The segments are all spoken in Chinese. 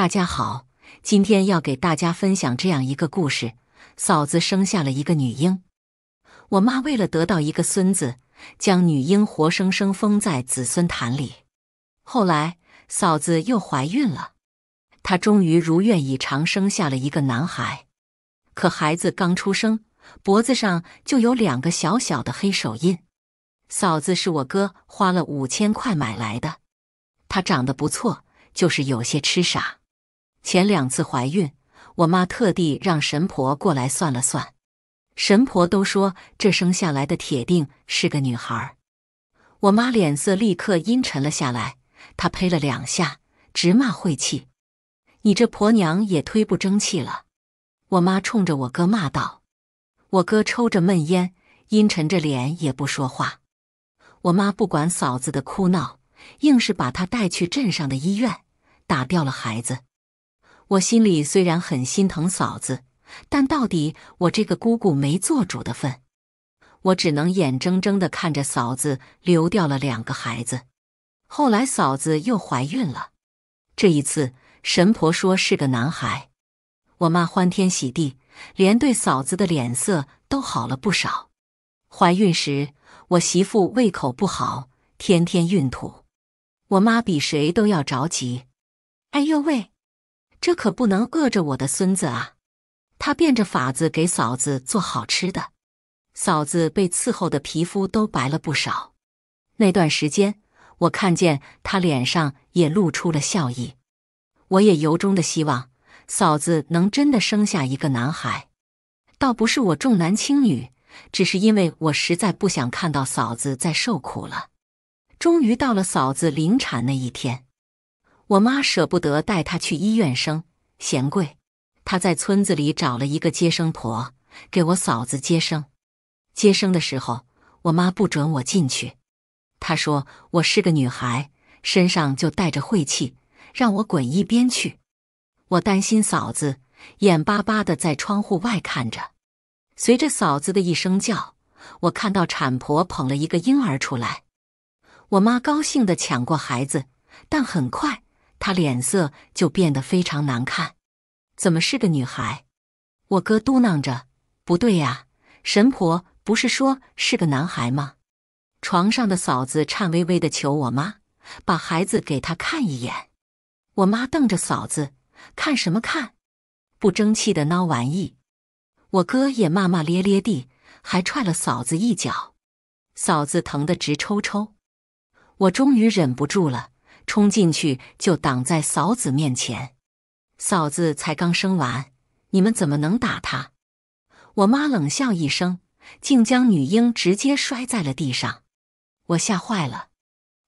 大家好，今天要给大家分享这样一个故事：嫂子生下了一个女婴，我妈为了得到一个孙子，将女婴活生生封在子孙坛里。后来，嫂子又怀孕了，她终于如愿以偿生下了一个男孩。可孩子刚出生，脖子上就有两个小小的黑手印。嫂子是我哥花了五千块买来的，他长得不错，就是有些痴傻。前两次怀孕，我妈特地让神婆过来算了算，神婆都说这生下来的铁定是个女孩儿。我妈脸色立刻阴沉了下来，她呸了两下，直骂晦气：“你这婆娘也忒不争气了！”我妈冲着我哥骂道。我哥抽着闷烟，阴沉着脸也不说话。我妈不管嫂子的哭闹，硬是把她带去镇上的医院，打掉了孩子。我心里虽然很心疼嫂子，但到底我这个姑姑没做主的份，我只能眼睁睁的看着嫂子流掉了两个孩子。后来嫂子又怀孕了，这一次神婆说是个男孩，我妈欢天喜地，连对嫂子的脸色都好了不少。怀孕时我媳妇胃口不好，天天孕吐，我妈比谁都要着急。哎呦喂！这可不能饿着我的孙子啊！他变着法子给嫂子做好吃的，嫂子被伺候的皮肤都白了不少。那段时间，我看见他脸上也露出了笑意。我也由衷的希望嫂子能真的生下一个男孩。倒不是我重男轻女，只是因为我实在不想看到嫂子再受苦了。终于到了嫂子临产那一天。我妈舍不得带她去医院生，嫌贵。她在村子里找了一个接生婆给我嫂子接生。接生的时候，我妈不准我进去，她说我是个女孩，身上就带着晦气，让我滚一边去。我担心嫂子，眼巴巴的在窗户外看着。随着嫂子的一声叫，我看到产婆捧了一个婴儿出来。我妈高兴的抢过孩子，但很快。他脸色就变得非常难看，怎么是个女孩？我哥嘟囔着：“不对呀，神婆不是说是个男孩吗？”床上的嫂子颤巍巍的求我妈把孩子给他看一眼。我妈瞪着嫂子：“看什么看？不争气的孬玩意！”我哥也骂骂咧咧地，还踹了嫂子一脚。嫂子疼得直抽抽。我终于忍不住了。冲进去就挡在嫂子面前，嫂子才刚生完，你们怎么能打她？我妈冷笑一声，竟将女婴直接摔在了地上。我吓坏了，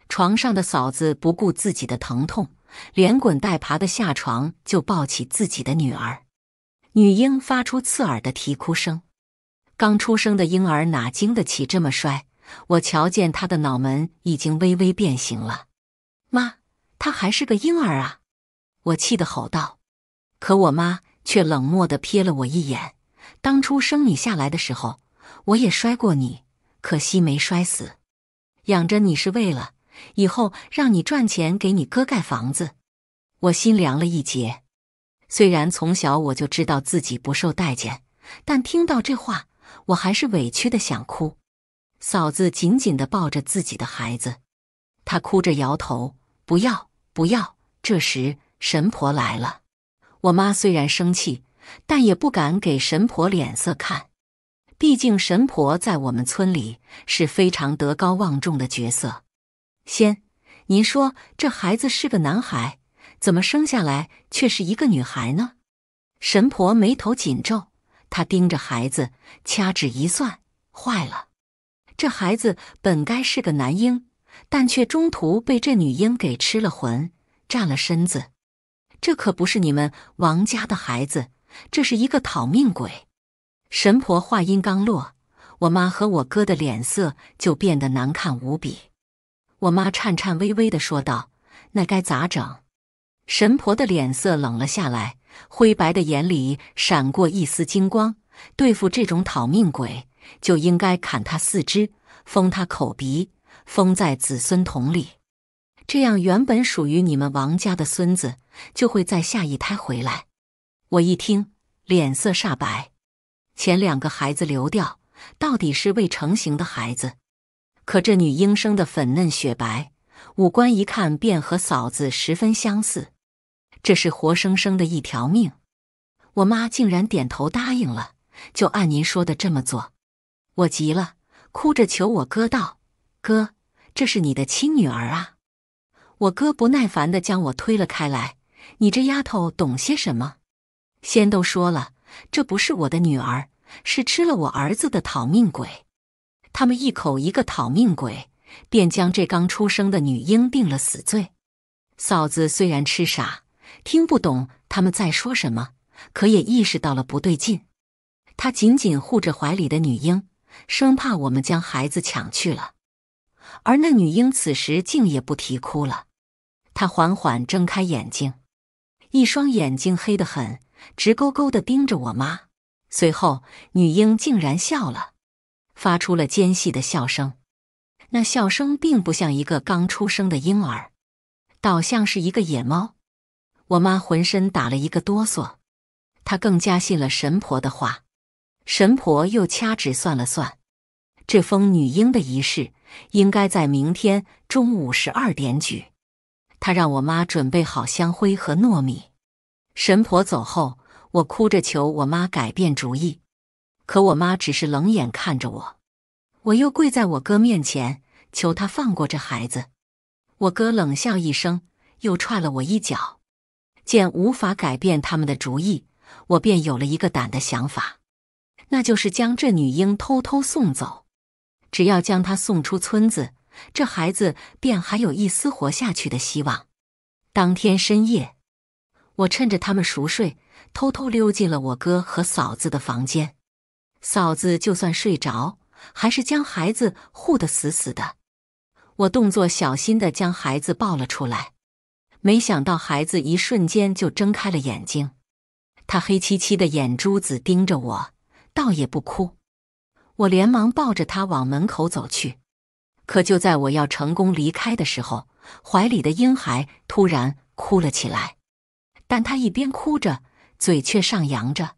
床上的嫂子不顾自己的疼痛，连滚带爬的下床就抱起自己的女儿。女婴发出刺耳的啼哭声，刚出生的婴儿哪经得起这么摔？我瞧见她的脑门已经微微变形了。妈，他还是个婴儿啊！我气得吼道，可我妈却冷漠的瞥了我一眼。当初生你下来的时候，我也摔过你，可惜没摔死。养着你是为了以后让你赚钱，给你哥盖房子。我心凉了一截。虽然从小我就知道自己不受待见，但听到这话，我还是委屈的想哭。嫂子紧紧的抱着自己的孩子，她哭着摇头。不要不要！这时神婆来了。我妈虽然生气，但也不敢给神婆脸色看，毕竟神婆在我们村里是非常德高望重的角色。先，您说这孩子是个男孩，怎么生下来却是一个女孩呢？神婆眉头紧皱，她盯着孩子，掐指一算，坏了，这孩子本该是个男婴。但却中途被这女婴给吃了魂，占了身子。这可不是你们王家的孩子，这是一个讨命鬼。神婆话音刚落，我妈和我哥的脸色就变得难看无比。我妈颤颤巍巍的说道：“那该咋整？”神婆的脸色冷了下来，灰白的眼里闪过一丝金光。对付这种讨命鬼，就应该砍他四肢，封他口鼻。封在子孙桶里，这样原本属于你们王家的孙子就会再下一胎回来。我一听，脸色煞白。前两个孩子流掉，到底是未成型的孩子，可这女婴生的粉嫩雪白，五官一看便和嫂子十分相似，这是活生生的一条命。我妈竟然点头答应了，就按您说的这么做。我急了，哭着求我哥道。哥，这是你的亲女儿啊！我哥不耐烦的将我推了开来。你这丫头懂些什么？先都说了，这不是我的女儿，是吃了我儿子的讨命鬼。他们一口一个讨命鬼，便将这刚出生的女婴定了死罪。嫂子虽然痴傻，听不懂他们在说什么，可也意识到了不对劲。她紧紧护着怀里的女婴，生怕我们将孩子抢去了。而那女婴此时竟也不啼哭了，她缓缓睁开眼睛，一双眼睛黑得很，直勾勾地盯着我妈。随后，女婴竟然笑了，发出了尖细的笑声。那笑声并不像一个刚出生的婴儿，倒像是一个野猫。我妈浑身打了一个哆嗦，她更加信了神婆的话。神婆又掐指算了算。这封女婴的仪式应该在明天中午十二点举。他让我妈准备好香灰和糯米。神婆走后，我哭着求我妈改变主意，可我妈只是冷眼看着我。我又跪在我哥面前求他放过这孩子，我哥冷笑一声，又踹了我一脚。见无法改变他们的主意，我便有了一个胆的想法，那就是将这女婴偷偷送走。只要将他送出村子，这孩子便还有一丝活下去的希望。当天深夜，我趁着他们熟睡，偷偷溜进了我哥和嫂子的房间。嫂子就算睡着，还是将孩子护得死死的。我动作小心的将孩子抱了出来，没想到孩子一瞬间就睁开了眼睛。他黑漆漆的眼珠子盯着我，倒也不哭。我连忙抱着他往门口走去，可就在我要成功离开的时候，怀里的婴孩突然哭了起来。但他一边哭着，嘴却上扬着，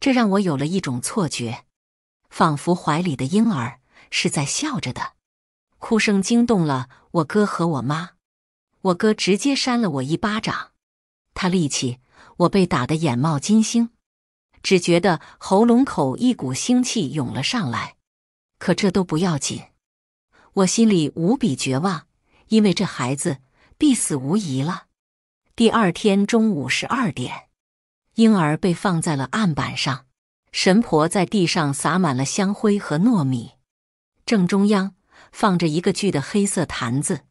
这让我有了一种错觉，仿佛怀里的婴儿是在笑着的。哭声惊动了我哥和我妈，我哥直接扇了我一巴掌，他力气，我被打得眼冒金星。只觉得喉咙口一股腥气涌了上来，可这都不要紧。我心里无比绝望，因为这孩子必死无疑了。第二天中午十二点，婴儿被放在了案板上，神婆在地上撒满了香灰和糯米，正中央放着一个巨大的黑色坛子，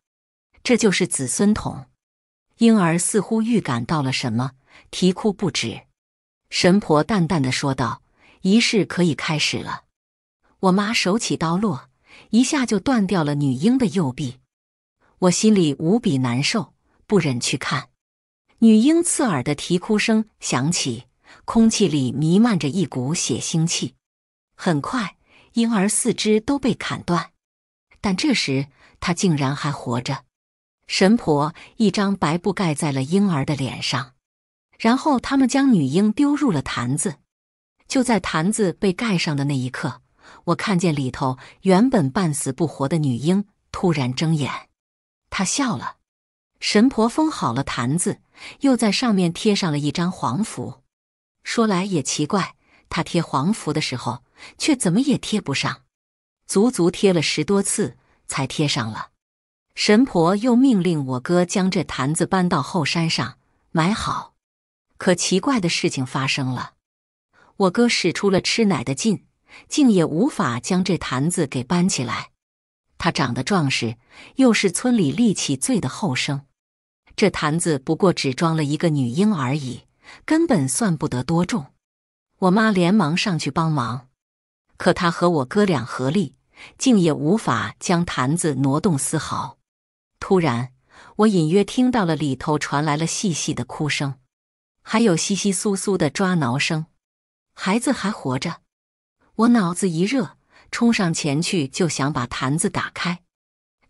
这就是子孙桶。婴儿似乎预感到了什么，啼哭不止。神婆淡淡的说道：“仪式可以开始了。”我妈手起刀落，一下就断掉了女婴的右臂。我心里无比难受，不忍去看。女婴刺耳的啼哭声响起，空气里弥漫着一股血腥气。很快，婴儿四肢都被砍断，但这时她竟然还活着。神婆一张白布盖在了婴儿的脸上。然后他们将女婴丢入了坛子。就在坛子被盖上的那一刻，我看见里头原本半死不活的女婴突然睁眼，她笑了。神婆封好了坛子，又在上面贴上了一张黄符。说来也奇怪，她贴黄符的时候却怎么也贴不上，足足贴了十多次才贴上了。神婆又命令我哥将这坛子搬到后山上埋好。可奇怪的事情发生了，我哥使出了吃奶的劲，竟也无法将这坛子给搬起来。他长得壮实，又是村里力气最的后生，这坛子不过只装了一个女婴而已，根本算不得多重。我妈连忙上去帮忙，可他和我哥俩合力，竟也无法将坛子挪动丝毫。突然，我隐约听到了里头传来了细细的哭声。还有窸窸窣窣的抓挠声，孩子还活着。我脑子一热，冲上前去就想把坛子打开，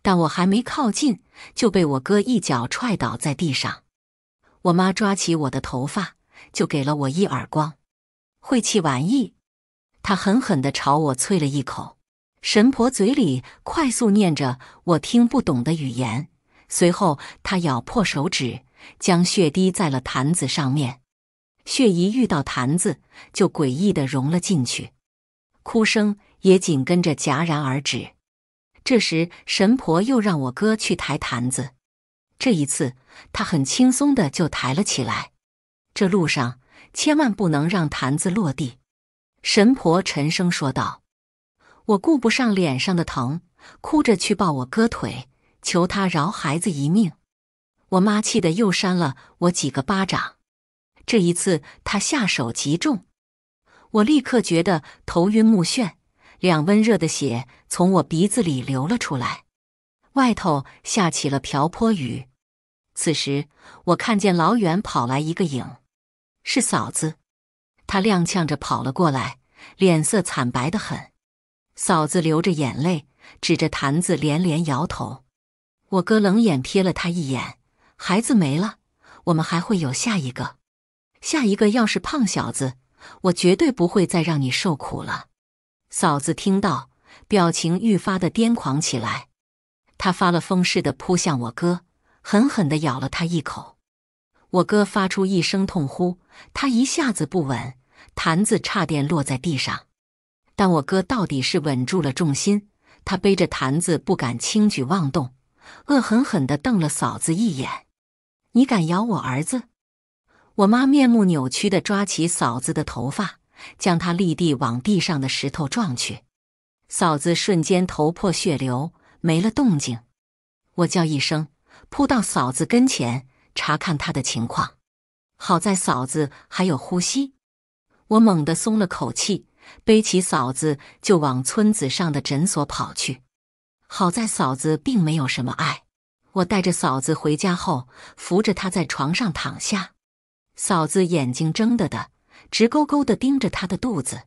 但我还没靠近，就被我哥一脚踹倒在地上。我妈抓起我的头发，就给了我一耳光。晦气玩意！她狠狠地朝我啐了一口。神婆嘴里快速念着我听不懂的语言，随后她咬破手指。将血滴在了坛子上面，血一遇到坛子就诡异的融了进去，哭声也紧跟着戛然而止。这时，神婆又让我哥去抬坛子，这一次他很轻松的就抬了起来。这路上千万不能让坛子落地，神婆沉声说道。我顾不上脸上的疼，哭着去抱我哥腿，求他饶孩子一命。我妈气得又扇了我几个巴掌，这一次她下手极重，我立刻觉得头晕目眩，两温热的血从我鼻子里流了出来。外头下起了瓢泼雨，此时我看见老远跑来一个影，是嫂子。她踉跄着跑了过来，脸色惨白的很。嫂子流着眼泪，指着坛子连连摇头。我哥冷眼瞥了他一眼。孩子没了，我们还会有下一个。下一个要是胖小子，我绝对不会再让你受苦了。嫂子听到，表情愈发的癫狂起来，她发了疯似的扑向我哥，狠狠的咬了他一口。我哥发出一声痛呼，他一下子不稳，坛子差点落在地上。但我哥到底是稳住了重心，他背着坛子不敢轻举妄动，恶狠狠的瞪了嫂子一眼。你敢咬我儿子？我妈面目扭曲的抓起嫂子的头发，将她立地往地上的石头撞去。嫂子瞬间头破血流，没了动静。我叫一声，扑到嫂子跟前查看她的情况。好在嫂子还有呼吸，我猛地松了口气，背起嫂子就往村子上的诊所跑去。好在嫂子并没有什么碍。我带着嫂子回家后，扶着她在床上躺下。嫂子眼睛睁得的，直勾勾的盯着她的肚子。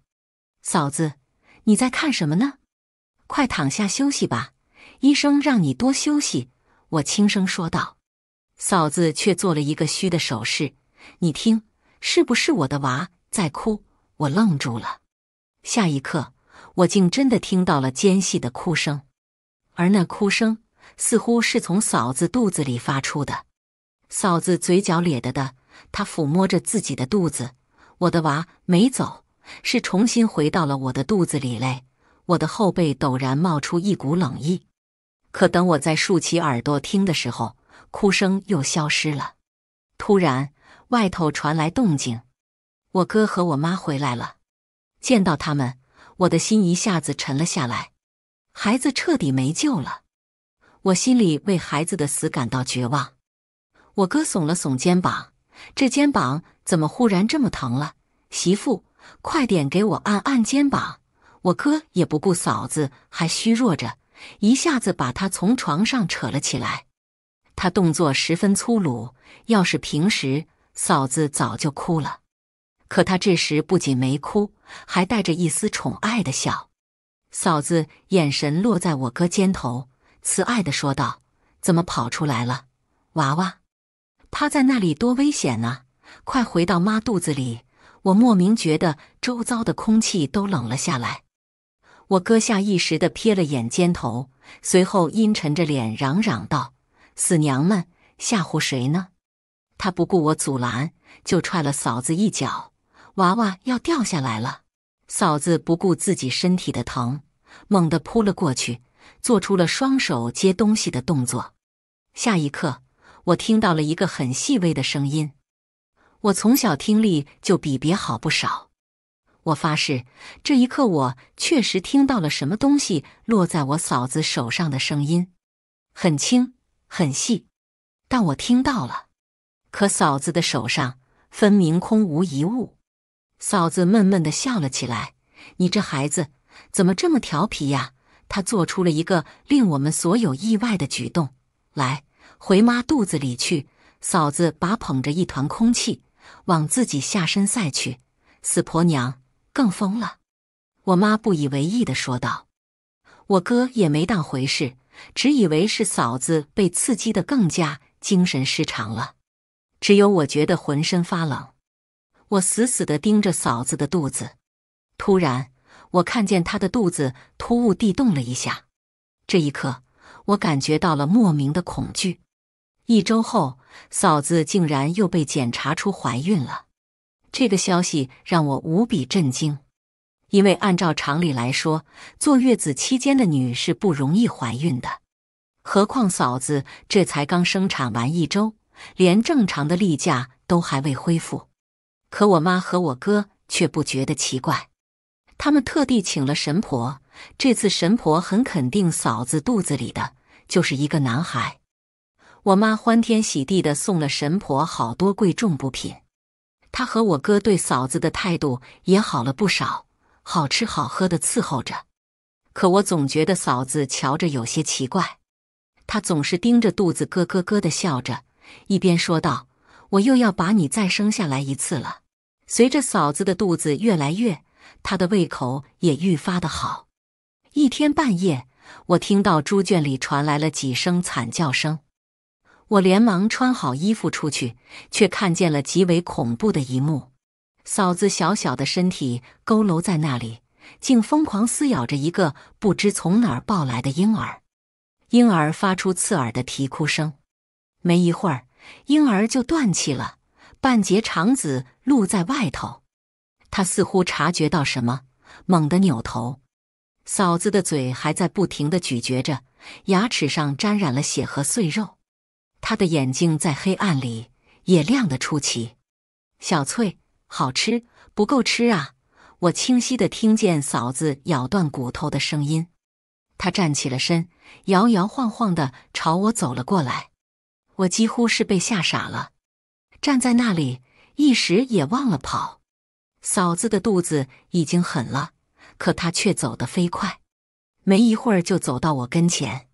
嫂子，你在看什么呢？快躺下休息吧，医生让你多休息。我轻声说道。嫂子却做了一个虚的手势。你听，是不是我的娃在哭？我愣住了。下一刻，我竟真的听到了尖细的哭声，而那哭声……似乎是从嫂子肚子里发出的，嫂子嘴角咧得的，她抚摸着自己的肚子。我的娃没走，是重新回到了我的肚子里嘞。我的后背陡然冒出一股冷意，可等我再竖起耳朵听的时候，哭声又消失了。突然，外头传来动静，我哥和我妈回来了。见到他们，我的心一下子沉了下来，孩子彻底没救了。我心里为孩子的死感到绝望。我哥耸了耸肩膀，这肩膀怎么忽然这么疼了？媳妇，快点给我按按肩膀！我哥也不顾嫂子还虚弱着，一下子把他从床上扯了起来。他动作十分粗鲁，要是平时，嫂子早就哭了。可他这时不仅没哭，还带着一丝宠爱的笑。嫂子眼神落在我哥肩头。慈爱的说道：“怎么跑出来了，娃娃？他在那里多危险啊！快回到妈肚子里！”我莫名觉得周遭的空气都冷了下来。我下意识的瞥了眼肩头，随后阴沉着脸嚷嚷道：“死娘们，吓唬谁呢？”他不顾我阻拦，就踹了嫂子一脚。娃娃要掉下来了，嫂子不顾自己身体的疼，猛地扑了过去。做出了双手接东西的动作，下一刻，我听到了一个很细微的声音。我从小听力就比别好不少，我发誓，这一刻我确实听到了什么东西落在我嫂子手上的声音，很轻很细，但我听到了。可嫂子的手上分明空无一物。嫂子闷闷的笑了起来：“你这孩子怎么这么调皮呀？”他做出了一个令我们所有意外的举动，来回妈肚子里去。嫂子把捧着一团空气往自己下身塞去，死婆娘更疯了。我妈不以为意的说道，我哥也没当回事，只以为是嫂子被刺激的更加精神失常了。只有我觉得浑身发冷，我死死的盯着嫂子的肚子，突然。我看见她的肚子突兀地动了一下，这一刻，我感觉到了莫名的恐惧。一周后，嫂子竟然又被检查出怀孕了，这个消息让我无比震惊，因为按照常理来说，坐月子期间的女是不容易怀孕的，何况嫂子这才刚生产完一周，连正常的例假都还未恢复。可我妈和我哥却不觉得奇怪。他们特地请了神婆，这次神婆很肯定嫂子肚子里的就是一个男孩。我妈欢天喜地的送了神婆好多贵重补品，她和我哥对嫂子的态度也好了不少，好吃好喝的伺候着。可我总觉得嫂子瞧着有些奇怪，她总是盯着肚子咯咯咯的笑着，一边说道：“我又要把你再生下来一次了。”随着嫂子的肚子越来越……他的胃口也愈发的好。一天半夜，我听到猪圈里传来了几声惨叫声，我连忙穿好衣服出去，却看见了极为恐怖的一幕：嫂子小小的身体佝偻在那里，竟疯狂撕咬着一个不知从哪儿抱来的婴儿。婴儿发出刺耳的啼哭声，没一会儿，婴儿就断气了，半截肠子露在外头。他似乎察觉到什么，猛地扭头。嫂子的嘴还在不停的咀嚼着，牙齿上沾染了血和碎肉。他的眼睛在黑暗里也亮得出奇。小翠，好吃，不够吃啊！我清晰的听见嫂子咬断骨头的声音。他站起了身，摇摇晃晃的朝我走了过来。我几乎是被吓傻了，站在那里，一时也忘了跑。嫂子的肚子已经狠了，可她却走得飞快，没一会儿就走到我跟前。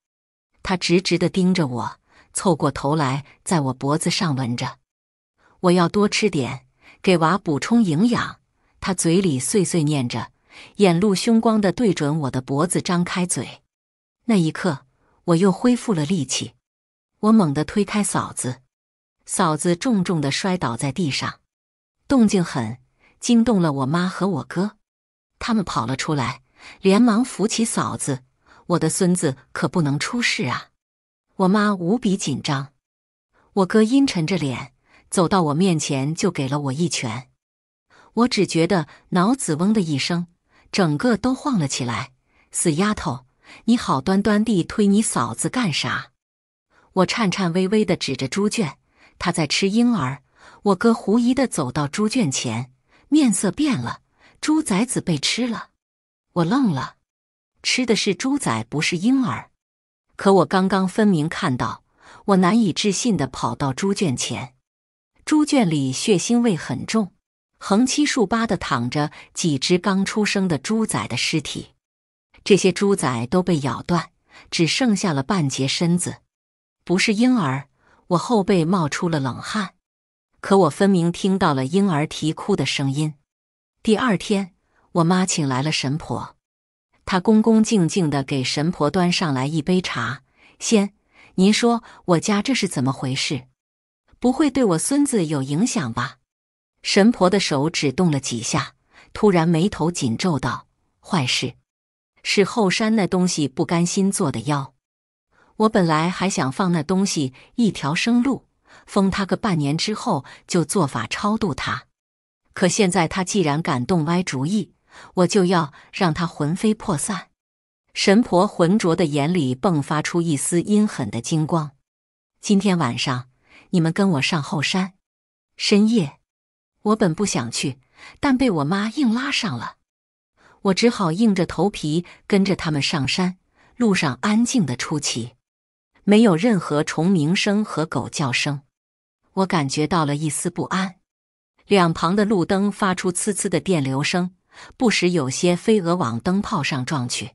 她直直的盯着我，凑过头来，在我脖子上闻着。我要多吃点，给娃补充营养。她嘴里碎碎念着，眼露凶光的对准我的脖子，张开嘴。那一刻，我又恢复了力气。我猛地推开嫂子，嫂子重重的摔倒在地上，动静很惊动了我妈和我哥，他们跑了出来，连忙扶起嫂子。我的孙子可不能出事啊！我妈无比紧张，我哥阴沉着脸走到我面前，就给了我一拳。我只觉得脑子嗡的一声，整个都晃了起来。死丫头，你好端端地推你嫂子干啥？我颤颤巍巍地指着猪圈，她在吃婴儿。我哥狐疑地走到猪圈前。面色变了，猪崽子被吃了。我愣了，吃的是猪崽，不是婴儿。可我刚刚分明看到，我难以置信的跑到猪圈前，猪圈里血腥味很重，横七竖八的躺着几只刚出生的猪崽的尸体，这些猪崽都被咬断，只剩下了半截身子。不是婴儿，我后背冒出了冷汗。可我分明听到了婴儿啼哭的声音。第二天，我妈请来了神婆，她恭恭敬敬地给神婆端上来一杯茶。先，您说我家这是怎么回事？不会对我孙子有影响吧？神婆的手只动了几下，突然眉头紧皱道：“坏事，是后山那东西不甘心做的妖。我本来还想放那东西一条生路。”封他个半年之后就做法超度他，可现在他既然敢动歪主意，我就要让他魂飞魄散。神婆浑浊的眼里迸发出一丝阴狠的金光。今天晚上你们跟我上后山，深夜。我本不想去，但被我妈硬拉上了，我只好硬着头皮跟着他们上山。路上安静的出奇，没有任何虫鸣声和狗叫声。我感觉到了一丝不安，两旁的路灯发出“呲呲的电流声，不时有些飞蛾往灯泡上撞去。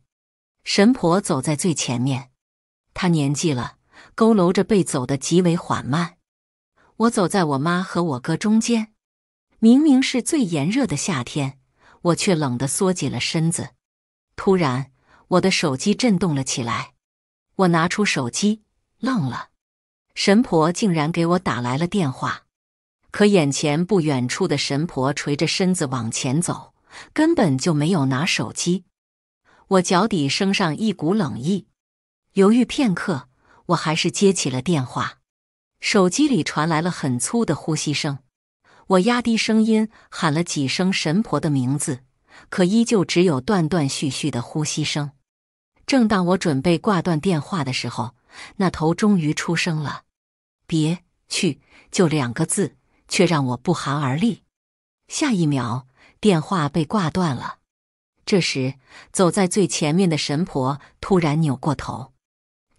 神婆走在最前面，她年纪了，佝偻着背，走得极为缓慢。我走在我妈和我哥中间，明明是最炎热的夏天，我却冷得缩紧了身子。突然，我的手机震动了起来，我拿出手机，愣了。神婆竟然给我打来了电话，可眼前不远处的神婆垂着身子往前走，根本就没有拿手机。我脚底升上一股冷意，犹豫片刻，我还是接起了电话。手机里传来了很粗的呼吸声，我压低声音喊了几声神婆的名字，可依旧只有断断续续的呼吸声。正当我准备挂断电话的时候。那头终于出声了，“别去！”就两个字，却让我不寒而栗。下一秒，电话被挂断了。这时，走在最前面的神婆突然扭过头，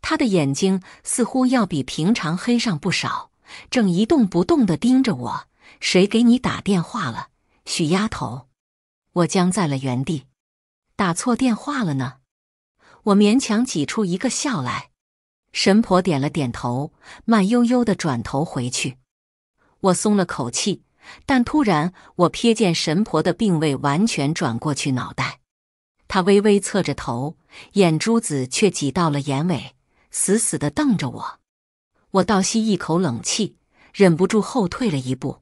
她的眼睛似乎要比平常黑上不少，正一动不动地盯着我。“谁给你打电话了，许丫头？”我僵在了原地。“打错电话了呢。”我勉强挤出一个笑来。神婆点了点头，慢悠悠的转头回去。我松了口气，但突然我瞥见神婆的病位完全转过去，脑袋，她微微侧着头，眼珠子却挤到了眼尾，死死的瞪着我。我倒吸一口冷气，忍不住后退了一步。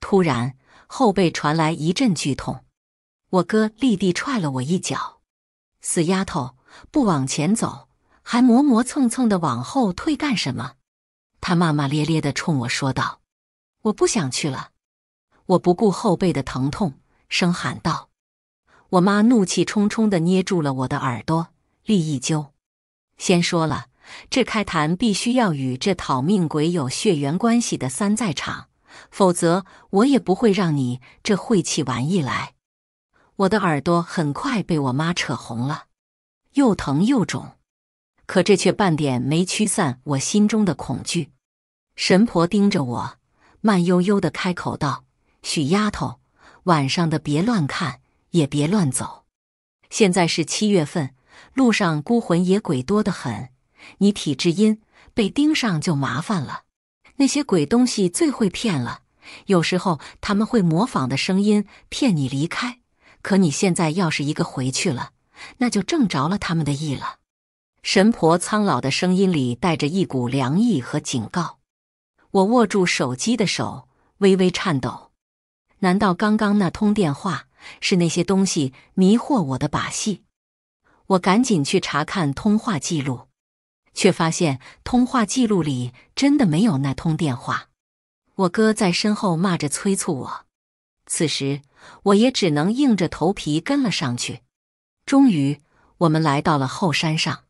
突然，后背传来一阵剧痛，我哥立地踹了我一脚：“死丫头，不往前走！”还磨磨蹭蹭的往后退干什么？他骂骂咧咧的冲我说道：“我不想去了！”我不顾后背的疼痛，声喊道：“我妈怒气冲冲的捏住了我的耳朵，立一揪，先说了，这开坛必须要与这讨命鬼有血缘关系的三在场，否则我也不会让你这晦气玩意来。”我的耳朵很快被我妈扯红了，又疼又肿。可这却半点没驱散我心中的恐惧。神婆盯着我，慢悠悠地开口道：“许丫头，晚上的别乱看，也别乱走。现在是七月份，路上孤魂野鬼多得很。你体质阴，被盯上就麻烦了。那些鬼东西最会骗了，有时候他们会模仿的声音骗你离开。可你现在要是一个回去了，那就正着了他们的意了。”神婆苍老的声音里带着一股凉意和警告。我握住手机的手微微颤抖。难道刚刚那通电话是那些东西迷惑我的把戏？我赶紧去查看通话记录，却发现通话记录里真的没有那通电话。我哥在身后骂着催促我，此时我也只能硬着头皮跟了上去。终于，我们来到了后山上。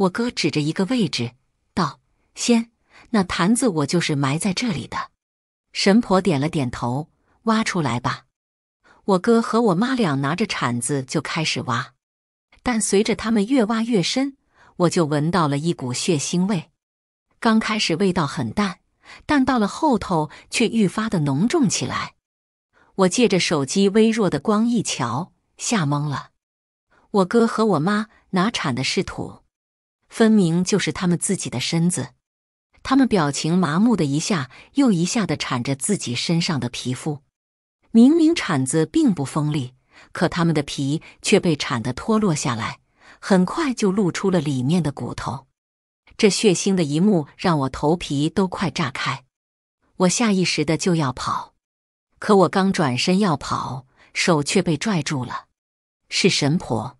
我哥指着一个位置，道：“先，那坛子我就是埋在这里的。”神婆点了点头，挖出来吧。我哥和我妈俩拿着铲子就开始挖，但随着他们越挖越深，我就闻到了一股血腥味。刚开始味道很淡，但到了后头却愈发的浓重起来。我借着手机微弱的光一瞧，吓懵了。我哥和我妈拿铲的是土。分明就是他们自己的身子，他们表情麻木的一下又一下的铲着自己身上的皮肤。明明铲子并不锋利，可他们的皮却被铲得脱落下来，很快就露出了里面的骨头。这血腥的一幕让我头皮都快炸开，我下意识的就要跑，可我刚转身要跑，手却被拽住了。是神婆，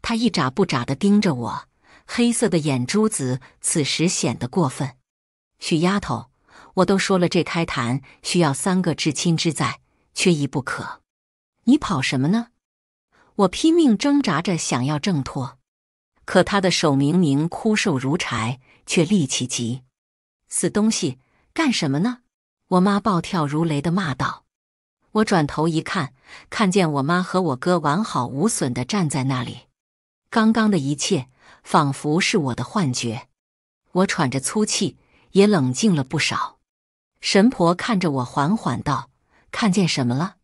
她一眨不眨的盯着我。黑色的眼珠子此时显得过分。许丫头，我都说了，这开坛需要三个至亲之在，缺一不可。你跑什么呢？我拼命挣扎着想要挣脱，可他的手明明枯瘦如柴，却力气极。死东西，干什么呢？我妈暴跳如雷的骂道。我转头一看，看见我妈和我哥完好无损的站在那里。刚刚的一切。仿佛是我的幻觉，我喘着粗气，也冷静了不少。神婆看着我，缓缓道：“看见什么了？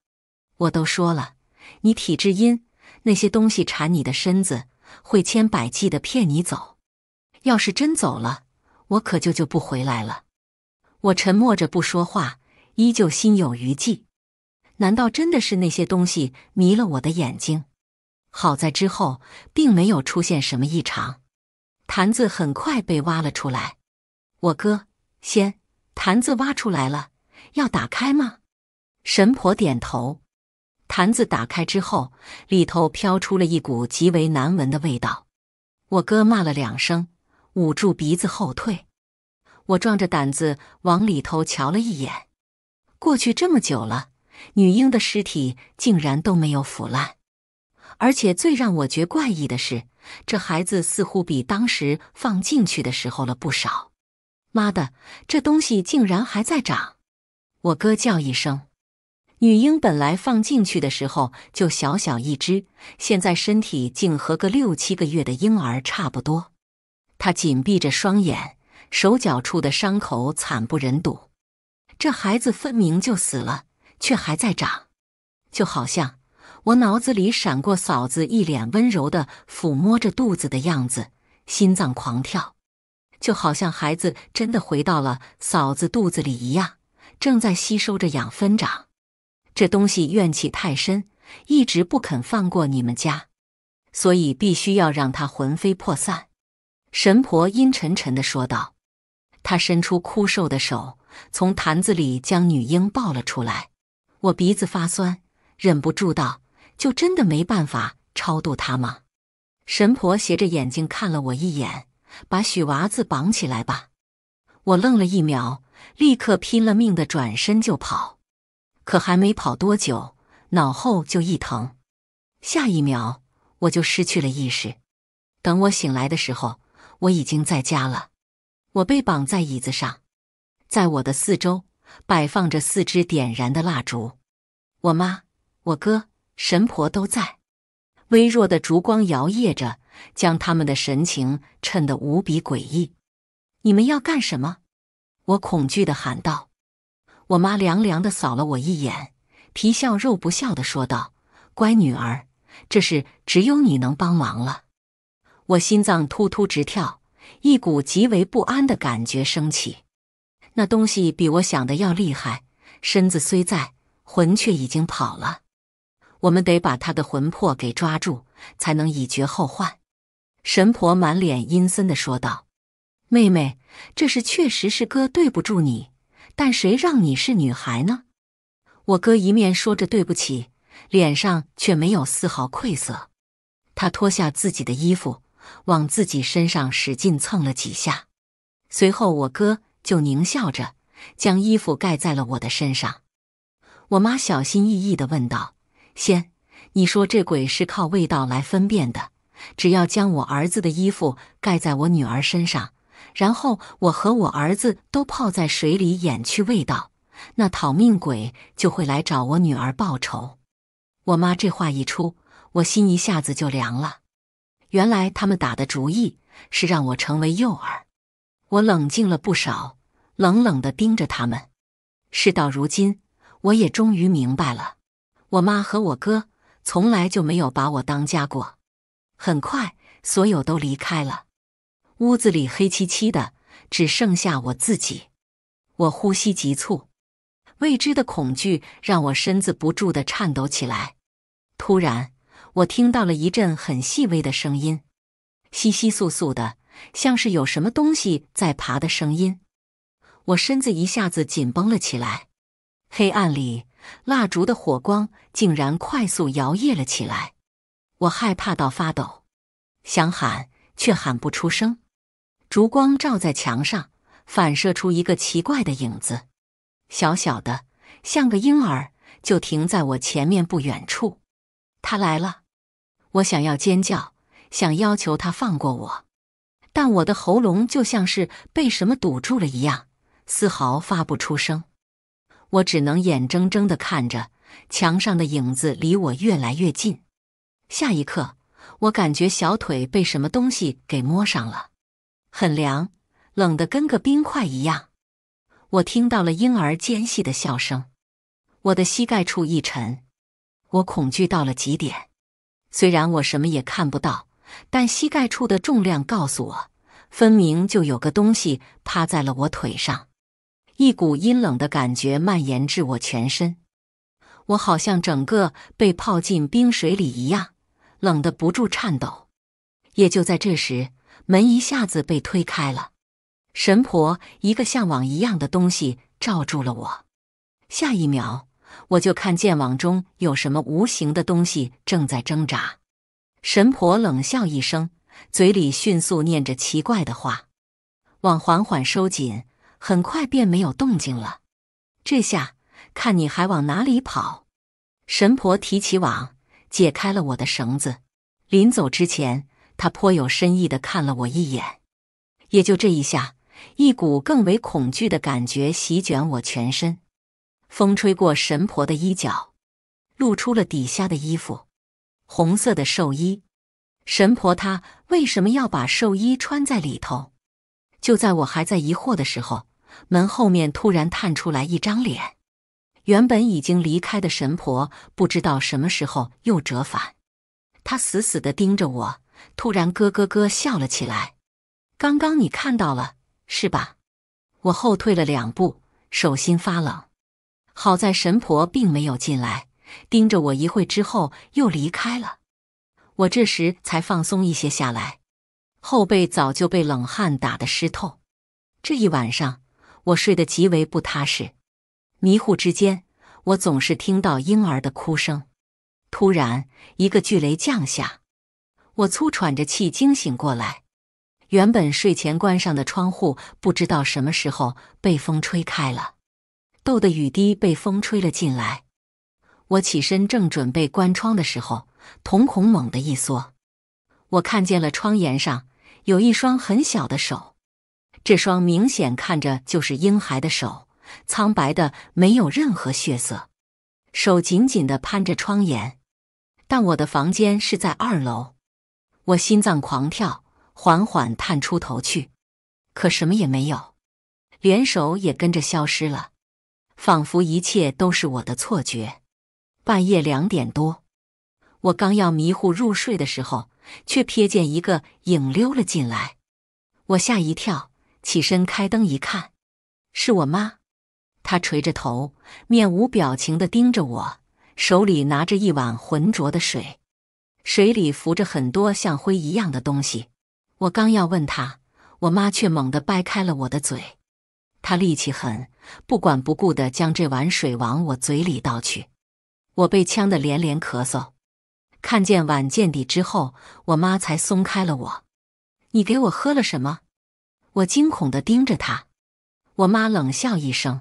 我都说了，你体质阴，那些东西缠你的身子，会千百计的骗你走。要是真走了，我可就就不回来了。”我沉默着不说话，依旧心有余悸。难道真的是那些东西迷了我的眼睛？好在之后并没有出现什么异常，坛子很快被挖了出来。我哥，先，坛子挖出来了，要打开吗？神婆点头。坛子打开之后，里头飘出了一股极为难闻的味道。我哥骂了两声，捂住鼻子后退。我壮着胆子往里头瞧了一眼，过去这么久了，女婴的尸体竟然都没有腐烂。而且最让我觉怪异的是，这孩子似乎比当时放进去的时候了不少。妈的，这东西竟然还在长！我哥叫一声：“女婴本来放进去的时候就小小一只，现在身体竟和个六七个月的婴儿差不多。”她紧闭着双眼，手脚处的伤口惨不忍睹。这孩子分明就死了，却还在长，就好像……我脑子里闪过嫂子一脸温柔的抚摸着肚子的样子，心脏狂跳，就好像孩子真的回到了嫂子肚子里一样，正在吸收着养分长。这东西怨气太深，一直不肯放过你们家，所以必须要让他魂飞魄散。神婆阴沉沉的说道，她伸出枯瘦的手，从坛子里将女婴抱了出来。我鼻子发酸，忍不住道。就真的没办法超度他吗？神婆斜着眼睛看了我一眼，把许娃子绑起来吧。我愣了一秒，立刻拼了命的转身就跑。可还没跑多久，脑后就一疼，下一秒我就失去了意识。等我醒来的时候，我已经在家了。我被绑在椅子上，在我的四周摆放着四支点燃的蜡烛。我妈，我哥。神婆都在，微弱的烛光摇曳着，将他们的神情衬得无比诡异。你们要干什么？我恐惧的喊道。我妈凉凉的扫了我一眼，皮笑肉不笑的说道：“乖女儿，这事只有你能帮忙了。”我心脏突突直跳，一股极为不安的感觉升起。那东西比我想的要厉害，身子虽在，魂却已经跑了。我们得把他的魂魄给抓住，才能以绝后患。”神婆满脸阴森的说道。“妹妹，这事确实是哥对不住你，但谁让你是女孩呢？”我哥一面说着对不起，脸上却没有丝毫愧色。他脱下自己的衣服，往自己身上使劲蹭了几下，随后我哥就狞笑着将衣服盖在了我的身上。我妈小心翼翼地问道。先，你说这鬼是靠味道来分辨的。只要将我儿子的衣服盖在我女儿身上，然后我和我儿子都泡在水里掩去味道，那讨命鬼就会来找我女儿报仇。我妈这话一出，我心一下子就凉了。原来他们打的主意是让我成为诱饵。我冷静了不少，冷冷的盯着他们。事到如今，我也终于明白了。我妈和我哥从来就没有把我当家过。很快，所有都离开了，屋子里黑漆漆的，只剩下我自己。我呼吸急促，未知的恐惧让我身子不住的颤抖起来。突然，我听到了一阵很细微的声音，稀稀簌簌的，像是有什么东西在爬的声音。我身子一下子紧绷了起来，黑暗里。蜡烛的火光竟然快速摇曳了起来，我害怕到发抖，想喊却喊不出声。烛光照在墙上，反射出一个奇怪的影子，小小的，像个婴儿，就停在我前面不远处。他来了，我想要尖叫，想要求他放过我，但我的喉咙就像是被什么堵住了一样，丝毫发不出声。我只能眼睁睁地看着墙上的影子离我越来越近。下一刻，我感觉小腿被什么东西给摸上了，很凉，冷得跟个冰块一样。我听到了婴儿尖细的笑声，我的膝盖处一沉，我恐惧到了极点。虽然我什么也看不到，但膝盖处的重量告诉我，分明就有个东西趴在了我腿上。一股阴冷的感觉蔓延至我全身，我好像整个被泡进冰水里一样，冷得不住颤抖。也就在这时，门一下子被推开了，神婆一个像网一样的东西罩住了我。下一秒，我就看见网中有什么无形的东西正在挣扎。神婆冷笑一声，嘴里迅速念着奇怪的话，网缓缓收紧。很快便没有动静了，这下看你还往哪里跑？神婆提起网，解开了我的绳子。临走之前，她颇有深意的看了我一眼。也就这一下，一股更为恐惧的感觉席卷我全身。风吹过神婆的衣角，露出了底下的衣服——红色的寿衣。神婆她为什么要把寿衣穿在里头？就在我还在疑惑的时候。门后面突然探出来一张脸，原本已经离开的神婆不知道什么时候又折返，她死死地盯着我，突然咯咯咯笑了起来。刚刚你看到了是吧？我后退了两步，手心发冷。好在神婆并没有进来，盯着我一会之后又离开了。我这时才放松一些下来，后背早就被冷汗打得湿透。这一晚上。我睡得极为不踏实，迷糊之间，我总是听到婴儿的哭声。突然，一个巨雷降下，我粗喘着气惊醒过来。原本睡前关上的窗户，不知道什么时候被风吹开了，豆的雨滴被风吹了进来。我起身正准备关窗的时候，瞳孔猛地一缩，我看见了窗沿上有一双很小的手。这双明显看着就是婴孩的手，苍白的没有任何血色，手紧紧的攀着窗沿。但我的房间是在二楼，我心脏狂跳，缓缓探出头去，可什么也没有，连手也跟着消失了，仿佛一切都是我的错觉。半夜两点多，我刚要迷糊入睡的时候，却瞥见一个影溜了进来，我吓一跳。起身开灯一看，是我妈。她垂着头，面无表情的盯着我，手里拿着一碗浑浊的水，水里浮着很多像灰一样的东西。我刚要问她，我妈却猛地掰开了我的嘴，她力气很，不管不顾的将这碗水往我嘴里倒去。我被呛得连连咳嗽。看见碗见底之后，我妈才松开了我。你给我喝了什么？我惊恐的盯着他，我妈冷笑一声：“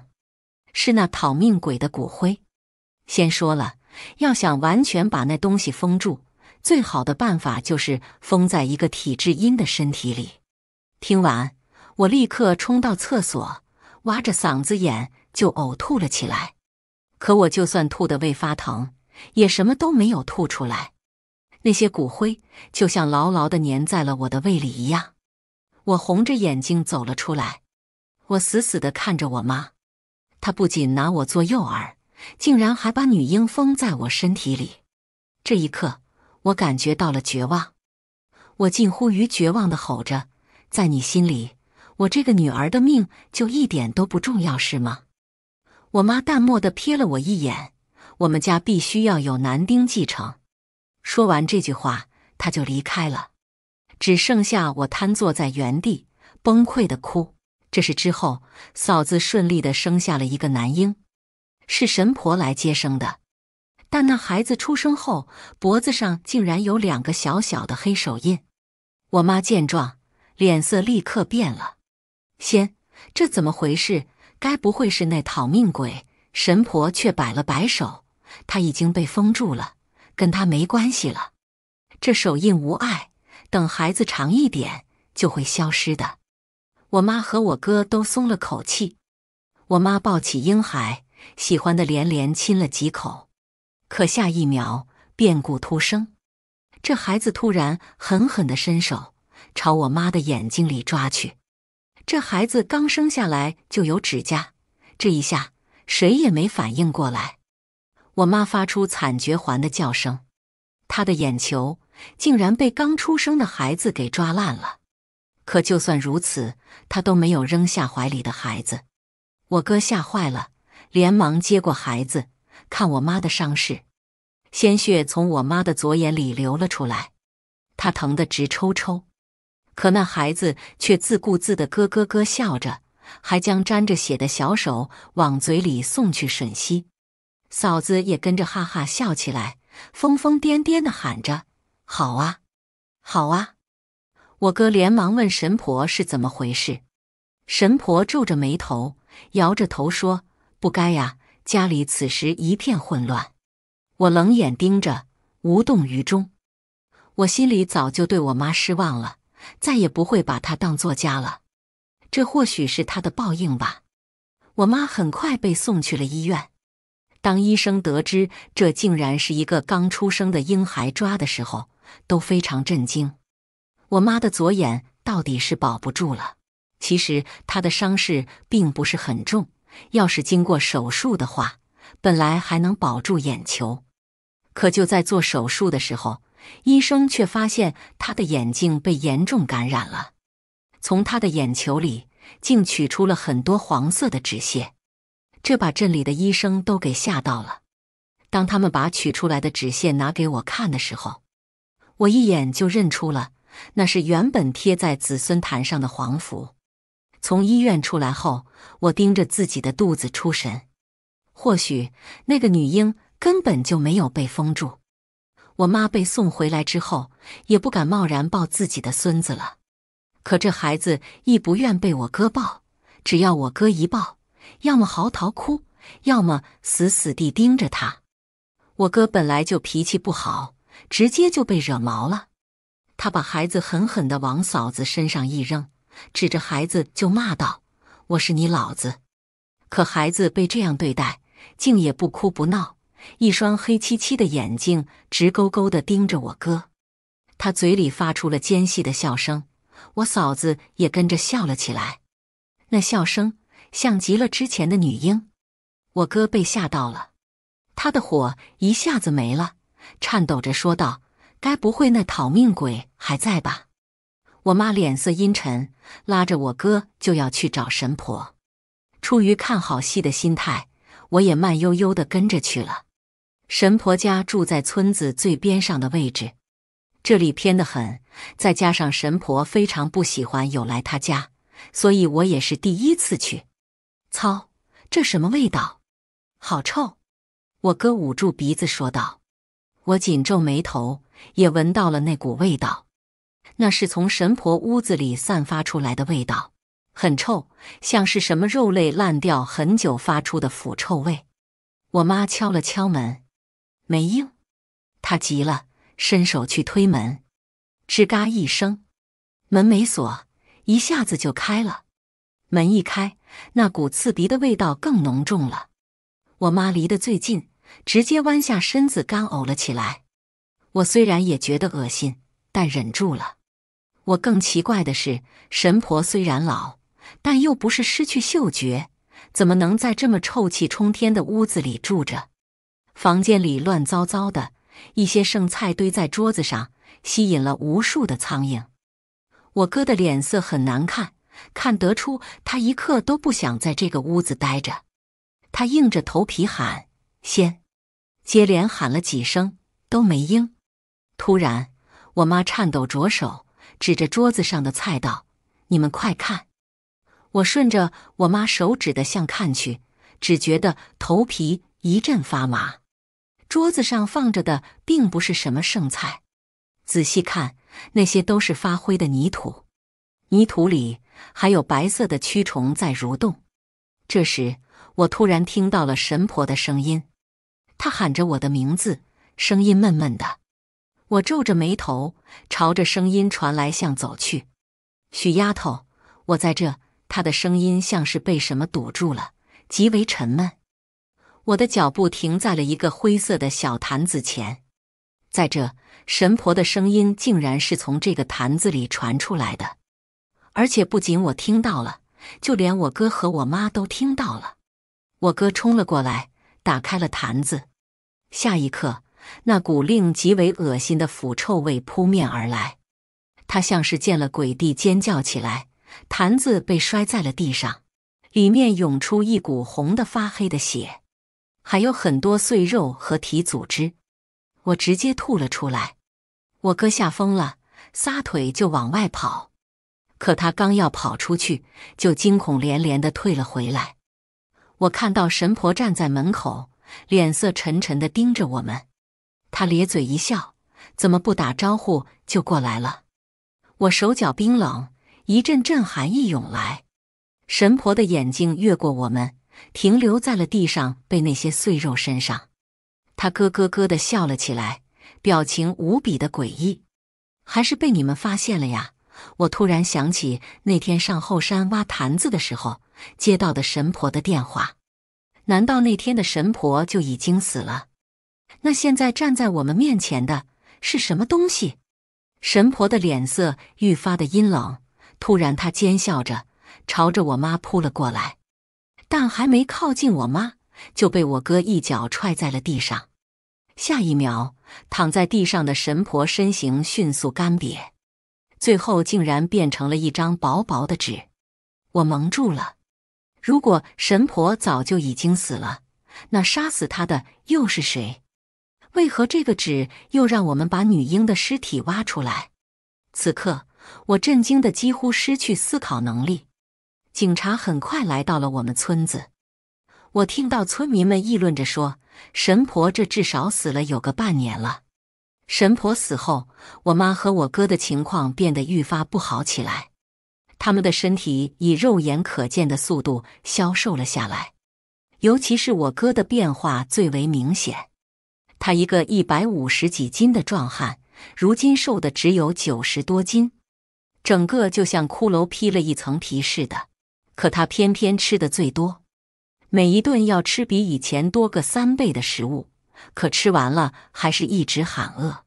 是那讨命鬼的骨灰。”先说了，要想完全把那东西封住，最好的办法就是封在一个体质阴的身体里。听完，我立刻冲到厕所，挖着嗓子眼就呕吐了起来。可我就算吐的胃发疼，也什么都没有吐出来。那些骨灰就像牢牢的粘在了我的胃里一样。我红着眼睛走了出来，我死死的看着我妈，她不仅拿我做诱饵，竟然还把女婴封在我身体里。这一刻，我感觉到了绝望，我近乎于绝望的吼着：“在你心里，我这个女儿的命就一点都不重要是吗？”我妈淡漠的瞥了我一眼：“我们家必须要有男丁继承。”说完这句话，她就离开了。只剩下我瘫坐在原地，崩溃的哭。这事之后，嫂子顺利的生下了一个男婴，是神婆来接生的。但那孩子出生后，脖子上竟然有两个小小的黑手印。我妈见状，脸色立刻变了：“先，这怎么回事？该不会是那讨命鬼神婆？”却摆了摆手：“他已经被封住了，跟他没关系了。这手印无碍。”等孩子长一点就会消失的。我妈和我哥都松了口气。我妈抱起婴孩，喜欢的连连亲了几口。可下一秒变故突生，这孩子突然狠狠的伸手朝我妈的眼睛里抓去。这孩子刚生下来就有指甲，这一下谁也没反应过来。我妈发出惨绝环的叫声，她的眼球。竟然被刚出生的孩子给抓烂了，可就算如此，他都没有扔下怀里的孩子。我哥吓坏了，连忙接过孩子，看我妈的伤势，鲜血从我妈的左眼里流了出来，他疼得直抽抽。可那孩子却自顾自的咯咯咯笑着，还将沾着血的小手往嘴里送去吮吸。嫂子也跟着哈哈笑起来，疯疯癫癫的喊着。好啊，好啊！我哥连忙问神婆是怎么回事。神婆皱着眉头，摇着头说：“不该呀。”家里此时一片混乱，我冷眼盯着，无动于衷。我心里早就对我妈失望了，再也不会把她当作家了。这或许是她的报应吧。我妈很快被送去了医院。当医生得知这竟然是一个刚出生的婴孩抓的时候，都非常震惊。我妈的左眼到底是保不住了。其实她的伤势并不是很重，要是经过手术的话，本来还能保住眼球。可就在做手术的时候，医生却发现她的眼睛被严重感染了，从她的眼球里竟取出了很多黄色的纸屑，这把镇里的医生都给吓到了。当他们把取出来的纸屑拿给我看的时候，我一眼就认出了，那是原本贴在子孙坛上的黄符。从医院出来后，我盯着自己的肚子出神。或许那个女婴根本就没有被封住。我妈被送回来之后，也不敢贸然抱自己的孙子了。可这孩子亦不愿被我哥抱，只要我哥一抱，要么嚎啕哭，要么死死地盯着他。我哥本来就脾气不好。直接就被惹毛了，他把孩子狠狠地往嫂子身上一扔，指着孩子就骂道：“我是你老子！”可孩子被这样对待，竟也不哭不闹，一双黑漆漆的眼睛直勾勾地盯着我哥。他嘴里发出了尖细的笑声，我嫂子也跟着笑了起来。那笑声像极了之前的女婴。我哥被吓到了，他的火一下子没了。颤抖着说道：“该不会那讨命鬼还在吧？”我妈脸色阴沉，拉着我哥就要去找神婆。出于看好戏的心态，我也慢悠悠地跟着去了。神婆家住在村子最边上的位置，这里偏得很。再加上神婆非常不喜欢有来她家，所以我也是第一次去。操，这什么味道？好臭！我哥捂住鼻子说道。我紧皱眉头，也闻到了那股味道，那是从神婆屋子里散发出来的味道，很臭，像是什么肉类烂掉很久发出的腐臭味。我妈敲了敲门，没应，她急了，伸手去推门，吱嘎一声，门没锁，一下子就开了。门一开，那股刺鼻的味道更浓重了。我妈离得最近。直接弯下身子干呕了起来。我虽然也觉得恶心，但忍住了。我更奇怪的是，神婆虽然老，但又不是失去嗅觉，怎么能在这么臭气冲天的屋子里住着？房间里乱糟糟的，一些剩菜堆在桌子上，吸引了无数的苍蝇。我哥的脸色很难看，看得出他一刻都不想在这个屋子待着。他硬着头皮喊：“先。”接连喊了几声都没应，突然，我妈颤抖着手指着桌子上的菜道：“你们快看！”我顺着我妈手指的向看去，只觉得头皮一阵发麻。桌子上放着的并不是什么剩菜，仔细看，那些都是发灰的泥土，泥土里还有白色的蛆虫在蠕动。这时，我突然听到了神婆的声音。他喊着我的名字，声音闷闷的。我皱着眉头，朝着声音传来向走去。许丫头，我在这。他的声音像是被什么堵住了，极为沉闷。我的脚步停在了一个灰色的小坛子前，在这，神婆的声音竟然是从这个坛子里传出来的，而且不仅我听到了，就连我哥和我妈都听到了。我哥冲了过来，打开了坛子。下一刻，那股令极为恶心的腐臭味扑面而来，他像是见了鬼地尖叫起来，坛子被摔在了地上，里面涌出一股红的发黑的血，还有很多碎肉和体组织，我直接吐了出来。我哥吓疯了，撒腿就往外跑，可他刚要跑出去，就惊恐连连的退了回来。我看到神婆站在门口。脸色沉沉的盯着我们，他咧嘴一笑：“怎么不打招呼就过来了？”我手脚冰冷，一阵阵寒意涌来。神婆的眼睛越过我们，停留在了地上被那些碎肉身上。他咯咯咯的笑了起来，表情无比的诡异。还是被你们发现了呀！我突然想起那天上后山挖坛子的时候接到的神婆的电话。难道那天的神婆就已经死了？那现在站在我们面前的是什么东西？神婆的脸色愈发的阴冷，突然，她尖笑着朝着我妈扑了过来，但还没靠近我妈，就被我哥一脚踹在了地上。下一秒，躺在地上的神婆身形迅速干瘪，最后竟然变成了一张薄薄的纸。我蒙住了。如果神婆早就已经死了，那杀死她的又是谁？为何这个纸又让我们把女婴的尸体挖出来？此刻我震惊的几乎失去思考能力。警察很快来到了我们村子，我听到村民们议论着说：“神婆这至少死了有个半年了。”神婆死后，我妈和我哥的情况变得愈发不好起来。他们的身体以肉眼可见的速度消瘦了下来，尤其是我哥的变化最为明显。他一个一百五十几斤的壮汉，如今瘦的只有九十多斤，整个就像骷髅披了一层皮似的。可他偏偏吃的最多，每一顿要吃比以前多个三倍的食物，可吃完了还是一直喊饿。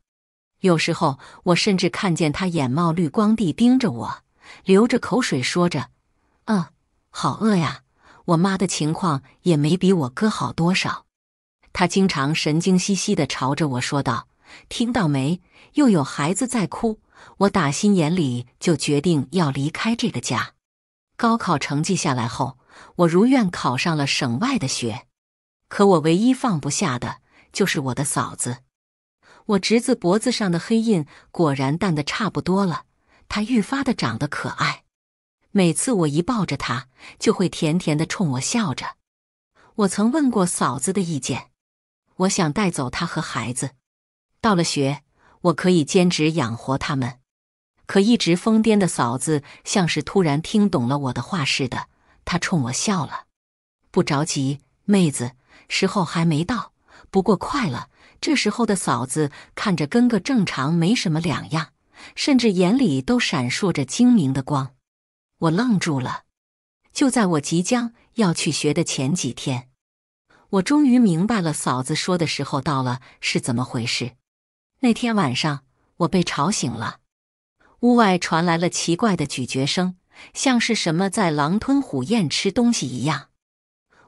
有时候我甚至看见他眼冒绿光地盯着我。流着口水说着：“嗯，好饿呀！我妈的情况也没比我哥好多少。”他经常神经兮兮的朝着我说道：“听到没？又有孩子在哭。”我打心眼里就决定要离开这个家。高考成绩下来后，我如愿考上了省外的学。可我唯一放不下的就是我的嫂子。我侄子脖子上的黑印果然淡的差不多了。他愈发的长得可爱，每次我一抱着他，就会甜甜的冲我笑着。我曾问过嫂子的意见，我想带走他和孩子。到了学，我可以兼职养活他们。可一直疯癫的嫂子，像是突然听懂了我的话似的，她冲我笑了。不着急，妹子，时候还没到，不过快了。这时候的嫂子看着跟个正常没什么两样。甚至眼里都闪烁着精明的光，我愣住了。就在我即将要去学的前几天，我终于明白了嫂子说的时候到了是怎么回事。那天晚上，我被吵醒了，屋外传来了奇怪的咀嚼声，像是什么在狼吞虎咽吃东西一样。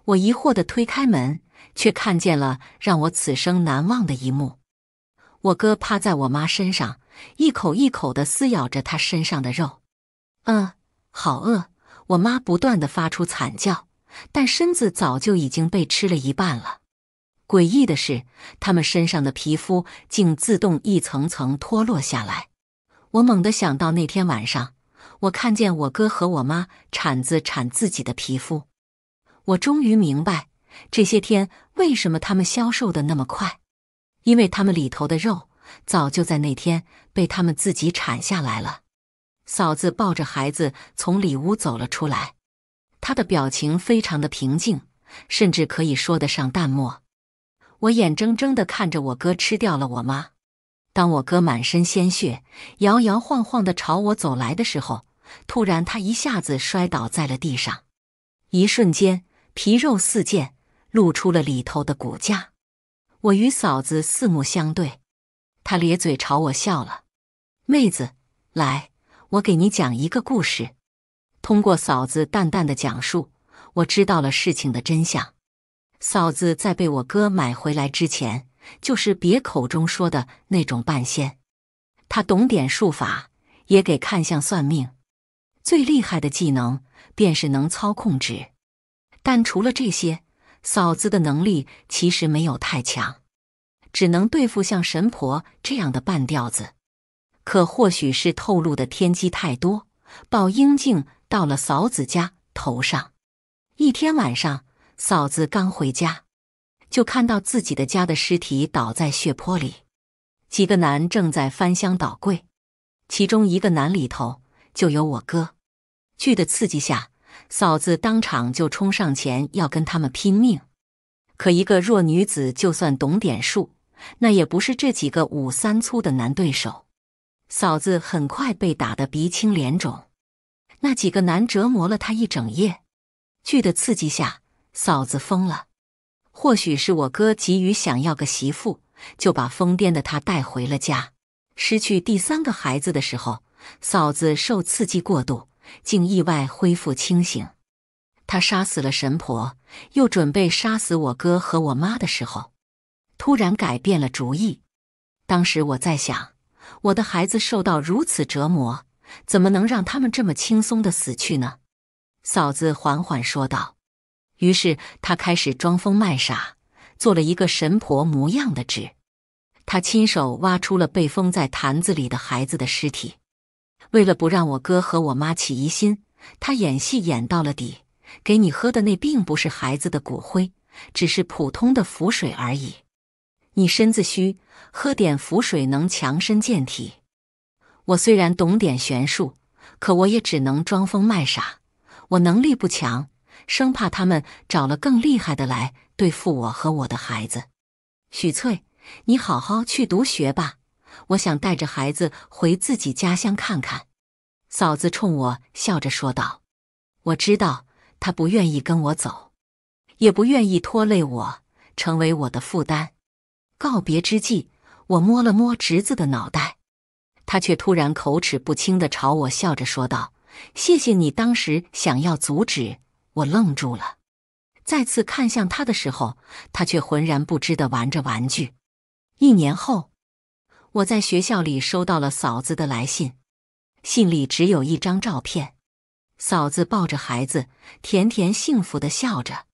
我疑惑的推开门，却看见了让我此生难忘的一幕。我哥趴在我妈身上，一口一口的撕咬着她身上的肉。嗯，好饿！我妈不断的发出惨叫，但身子早就已经被吃了一半了。诡异的是，他们身上的皮肤竟自动一层层脱落下来。我猛地想到那天晚上，我看见我哥和我妈铲子铲自己的皮肤。我终于明白，这些天为什么他们消瘦的那么快。因为他们里头的肉早就在那天被他们自己铲下来了。嫂子抱着孩子从里屋走了出来，她的表情非常的平静，甚至可以说得上淡漠。我眼睁睁的看着我哥吃掉了我妈。当我哥满身鲜血、摇摇晃晃的朝我走来的时候，突然他一下子摔倒在了地上，一瞬间皮肉四溅，露出了里头的骨架。我与嫂子四目相对，她咧嘴朝我笑了。妹子，来，我给你讲一个故事。通过嫂子淡淡的讲述，我知道了事情的真相。嫂子在被我哥买回来之前，就是别口中说的那种半仙。他懂点术法，也给看相算命。最厉害的技能便是能操控纸，但除了这些。嫂子的能力其实没有太强，只能对付像神婆这样的半吊子。可或许是透露的天机太多，报应竟到了嫂子家头上。一天晚上，嫂子刚回家，就看到自己的家的尸体倒在血泊里，几个男正在翻箱倒柜，其中一个男里头就有我哥。剧的刺激下。嫂子当场就冲上前要跟他们拼命，可一个弱女子就算懂点术，那也不是这几个五三粗的男对手。嫂子很快被打得鼻青脸肿，那几个男折磨了她一整夜。剧的刺激下，嫂子疯了。或许是我哥急于想要个媳妇，就把疯癫的她带回了家。失去第三个孩子的时候，嫂子受刺激过度。竟意外恢复清醒。他杀死了神婆，又准备杀死我哥和我妈的时候，突然改变了主意。当时我在想，我的孩子受到如此折磨，怎么能让他们这么轻松的死去呢？嫂子缓缓说道。于是他开始装疯卖傻，做了一个神婆模样的纸。他亲手挖出了被封在坛子里的孩子的尸体。为了不让我哥和我妈起疑心，他演戏演到了底。给你喝的那并不是孩子的骨灰，只是普通的符水而已。你身子虚，喝点符水能强身健体。我虽然懂点玄术，可我也只能装疯卖傻。我能力不强，生怕他们找了更厉害的来对付我和我的孩子。许翠，你好好去读学吧。我想带着孩子回自己家乡看看，嫂子冲我笑着说道：“我知道他不愿意跟我走，也不愿意拖累我，成为我的负担。”告别之际，我摸了摸侄子的脑袋，他却突然口齿不清的朝我笑着说道：“谢谢你。”当时想要阻止，我愣住了。再次看向他的时候，他却浑然不知的玩着玩具。一年后。我在学校里收到了嫂子的来信，信里只有一张照片，嫂子抱着孩子，甜甜幸福地笑着。